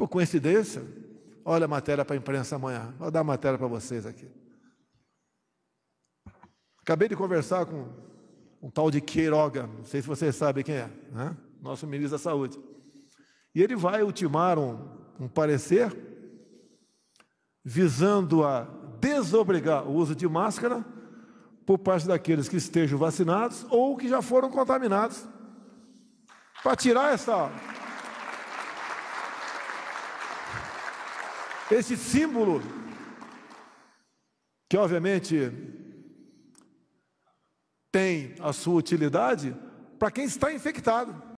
Por coincidência, olha a matéria para a imprensa amanhã. Vou dar a matéria para vocês aqui. Acabei de conversar com um tal de Queiroga, não sei se vocês sabem quem é, né? nosso ministro da Saúde. E ele vai ultimar um, um parecer visando a desobrigar o uso de máscara por parte daqueles que estejam vacinados ou que já foram contaminados, para tirar essa Esse símbolo, que obviamente tem a sua utilidade para quem está infectado.